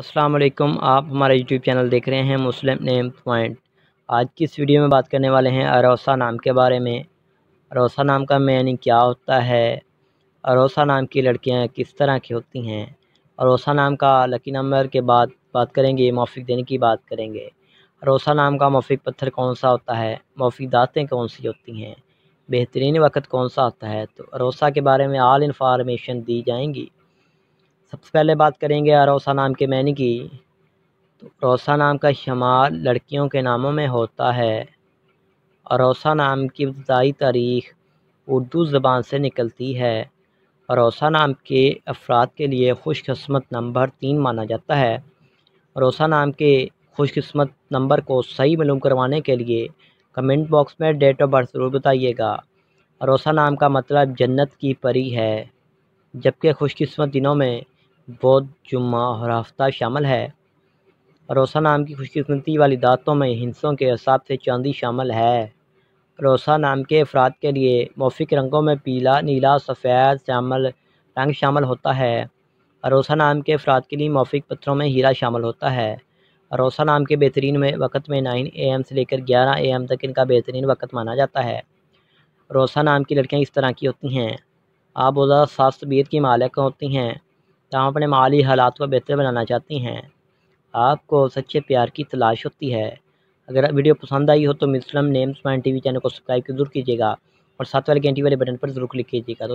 अस्सलाम वालेकुम आप हमारा यूट्यूब चैनल देख रहे हैं मुस्लिम नेम पॉइंट आज की इस वीडियो में बात करने वाले हैं अरोसा नाम के बारे में अरोसा नाम का मैनी क्या होता है अरोसा नाम की लड़कियां किस तरह की होती हैं अरोसा नाम का लकी नंबर के बाद बात करेंगे मौफिक देने की बात करेंगे अरोसा नाम का मौफिक पत्थर कौन सा होता है मौफिक दातें कौन सी होती हैं बेहतरीन वक्त कौन सा होता है तो अरोसा के बारे में आल इन्फॉर्मेशन दी जाएंगी सबसे पहले बात करेंगे अरोसा नाम के मैनी की तो अरोसा नाम का शुमार लड़कियों के नामों में होता है अरोसा नाम की इब्तदाई तारीख उर्दू ज़बान से निकलती है अरोसा नाम के अफराद के लिए खुशकस्मत नंबर तीन माना जाता है अरोसा नाम के खुशकस्मत नंबर को सही मालूम करवाने के लिए कमेंट बॉक्स में डेट ऑफ बर्थ ज़रूर बताइएगा अरोसा नाम का मतलब जन्नत की परी है जबकि खुशकस्मत दिनों में बुध जुम्मा और हफ्ता शामिल है रोसा नाम की खुशकस्मती वाली दातों में हिंसों के हिसाब से चांदी शामिल है रोसा नाम के अफराद के लिए मौफिक रंगों में पीला नीला सफ़ेद शामिल रंग शामिल होता है रोसा नाम के अफराद के लिए मौफिक पत्थरों में हीरा शामिल होता है रोसा नाम के बेहतरीन में वक्त में नाइन ए एम से लेकर ग्यारह ए एम तक इनका बेहतरीन वक्त माना जाता है रोसा नाम की लड़कियाँ इस तरह की होती हैं आबोदा सास्त बीर की मालिक होती हैं जहाँ तो अपने माली हालात को बेहतर बनाना चाहती हैं आपको सच्चे प्यार की तलाश होती है अगर वीडियो पसंद आई हो तो Muslim names point T channel को सब्सक्राइब जरूर कीजिएगा और साथ वाले घंटी वाले बटन पर ज़रूर क्लिक कीजिएगा